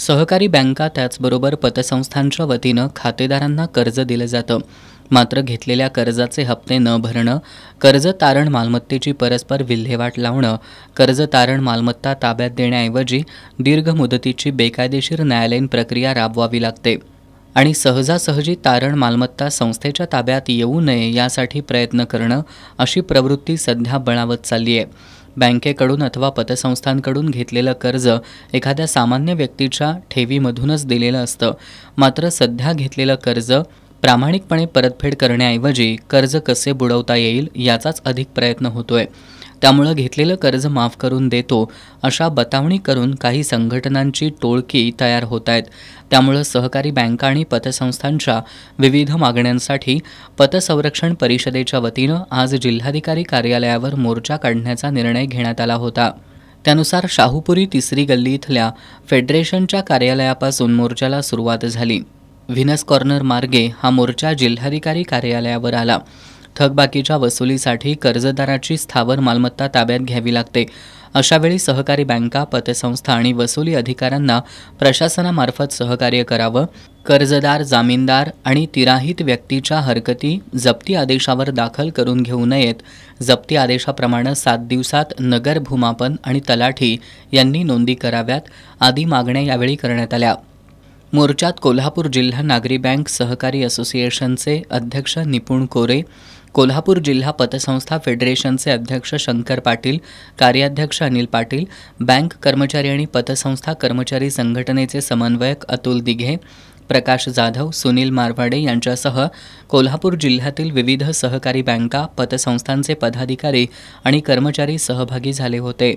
सहकारी बँका त्याचबरोबर पतसंस्थांच्या वतीनं खातेदारांना कर्ज दिलं जातं मात्र घेतलेल्या कर्जाचे हप्ते न भरणं कर्ज तारण मालमत्तेची परस्पर विल्हेवाट लावणं कर्ज तारण मालमत्ता ताब्यात देण्याऐवजी दीर्घ मुदतीची बेकायदेशीर न्यायालयीन प्रक्रिया राबवावी लागते आणि सहजासहजी तारण मालमत्ता संस्थेच्या ताब्यात येऊ नये यासाठी प्रयत्न करणं अशी प्रवृत्ती सध्या बळावत चालली आहे बँकेकडून अथवा पतसंस्थांकडून घेतलेलं कर्ज एखाद्या सामान्य व्यक्तीच्या ठेवीमधूनच दिलेलं असतं मात्र सध्या घेतलेलं कर्ज प्रामाणिकपणे परतफेड करण्याऐवजी कर्ज कसे बुडवता येईल याचाच अधिक प्रयत्न होतोय त्यामुळं घेतलेलं कर्ज माफ करून देतो अशा बतावणी करून काही संघटनांची टोळकी तयार होत आहेत त्यामुळं सहकारी बँका आणि पतसंस्थांच्या विविध मागण्यांसाठी पतसंरक्षण परिषदेच्या वतीनं आज जिल्हाधिकारी कार्यालयावर मोर्चा काढण्याचा निर्णय घेण्यात आला होता त्यानुसार शाहूपुरी तिसरी गल्ली इथल्या फेडरेशनच्या कार्यालयापासून मोर्चाला सुरुवात झाली व्हिनस कॉर्नर मार्गे हा मोर्चा जिल्हाधिकारी कार्यालयावर आला थकबाकीच्या वसुलीसाठी कर्जदाराची स्थावर मालमत्ता ताब्यात घ्यावी लागते अशावेळी सहकारी बँका पतसंस्था आणि वसुली अधिकाऱ्यांना प्रशासनामार्फत सहकार्य करावं कर्जदार जामीनदार आणि तिराहित व्यक्तीच्या हरकती जप्ती आदेशावर दाखल करून घेऊ नयेत जप्ती आदेशाप्रमाणे सात दिवसात नगर भूमापन आणि तलाठी यांनी नोंदी कराव्यात आदी मागण्या यावेळी करण्यात आल्या मोर्चात कोल्हापूर जिल्हा नागरी बँक सहकारी असोसिएशनचे अध्यक्ष निपुण कोरे कोल्हापूर जिल्हा पतसंस्था फेडरेशनचे अध्यक्ष शंकर पाटील कार्याध्यक्ष अनिल पाटील बँक कर्मचारी आणि पतसंस्था कर्मचारी संघटनेचे समन्वयक अतुल दिघे प्रकाश जाधव सुनील मारवाडे यांच्यासह कोल्हापूर जिल्ह्यातील विविध सहकारी बँका पतसंस्थांचे पदाधिकारी आणि कर्मचारी सहभागी झाले होते